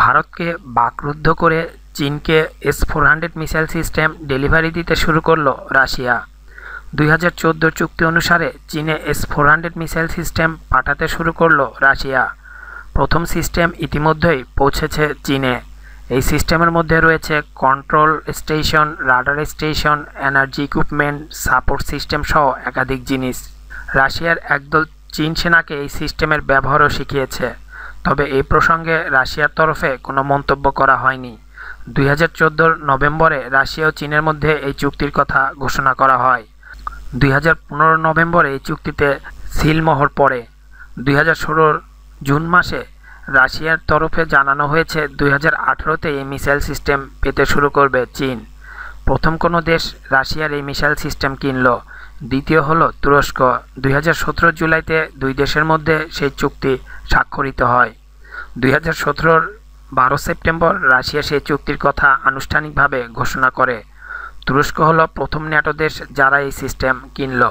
ভারতকে বাকরুদ্ধ করে চীনকে S four hundred missile system delivery দিতে শুরু করল রাশিয়া দুই হাজার চুক্তি অনুসারে চীনে S four hundred missile system পাঠাতে শুরু করল রাশিয়া প্রথম সিস্টেম ইতিমধ্যেই পৌঁছেছে চীনে এই সিস্টেমের মধ্যে রয়েছে control station radar station energy equipment support system সহ একাধিক জিনিস রাশিয়ার একদল চীন সেনাকে এই সিস্টেমের ব্যবহারও শিখিয়েছে তবে এই প্রসঙ্গে রাশিয়ার তরফে কোনো মন্তব্য করা হয়নি দুই হাজার নভেম্বরে রাশিয়া ও চীনের মধ্যে এই চুক্তির কথা ঘোষণা করা হয় দুই নভেম্বরে এই চুক্তিতে সিলমোহর পড়ে দুই জুন মাসে রাশিয়ার তরফে জানানো হয়েছে দুই হাজার এই মিসাইল সিস্টেম পেতে শুরু করবে চীন প্রথম কোনো দেশ রাশিয়ার এই মিসাইল সিস্টেম কিনল দ্বিতীয় হলো তুরস্ক দুই জুলাইতে দুই দেশের মধ্যে সেই চুক্তি স্বাক্ষরিত হয় দুই হাজার সতেরোর বারো সেপ্টেম্বর রাশিয়া সেই চুক্তির কথা আনুষ্ঠানিকভাবে ঘোষণা করে তুরস্ক হলো প্রথম ন্যাটো দেশ যারা এই সিস্টেম কিনল